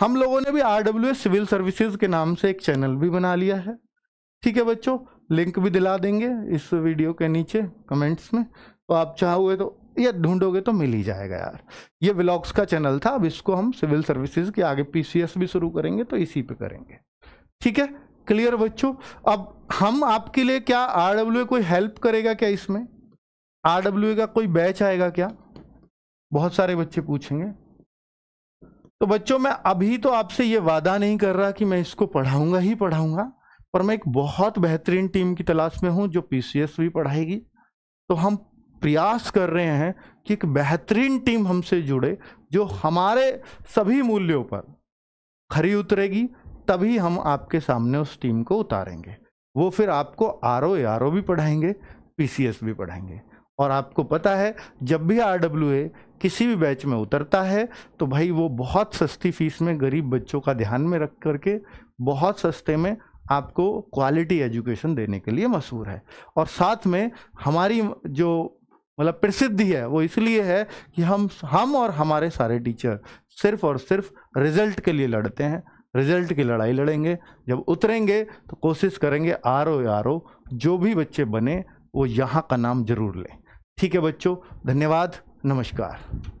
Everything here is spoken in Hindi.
हम लोगों ने भी आर डब्ल्यू सिविल सर्विसेज के नाम से एक चैनल भी बना लिया है ठीक है बच्चों लिंक भी दिला देंगे इस वीडियो के नीचे कमेंट्स में तो आप चाहोगे तो या ढूंढोगे तो मिल ही जाएगा यार ये ब्लॉग्स का चैनल था अब इसको हम सिविल सर्विसेज के आगे पीसीएस भी शुरू करेंगे तो इसी पे करेंगे ठीक है क्लियर बच्चों अब हम आपके लिए क्या आर कोई हेल्प करेगा क्या इसमें आर का कोई बैच आएगा क्या बहुत सारे बच्चे पूछेंगे तो बच्चों मैं अभी तो आपसे ये वादा नहीं कर रहा कि मैं इसको पढ़ाऊंगा ही पढ़ाऊंगा पर मैं एक बहुत बेहतरीन टीम की तलाश में हूँ जो पीसीएस भी पढ़ाएगी तो हम प्रयास कर रहे हैं कि एक बेहतरीन टीम हमसे जुड़े जो हमारे सभी मूल्यों पर खरी उतरेगी तभी हम आपके सामने उस टीम को उतारेंगे वो फिर आपको आर ओ आर ओ भी पढ़ाएंगे पी भी पढ़ाएंगे और आपको पता है जब भी आर किसी भी बैच में उतरता है तो भाई वो बहुत सस्ती फीस में गरीब बच्चों का ध्यान में रख करके बहुत सस्ते में आपको क्वालिटी एजुकेशन देने के लिए मशहूर है और साथ में हमारी जो मतलब प्रसिद्धि है वो इसलिए है कि हम हम और हमारे सारे टीचर सिर्फ और सिर्फ रिजल्ट के लिए लड़ते हैं रिजल्ट की लड़ाई लड़ेंगे जब उतरेंगे तो कोशिश करेंगे आर ओ आर ओ जो भी बच्चे बने वो यहाँ का नाम जरूर लें ठीक है बच्चों धन्यवाद नमस्कार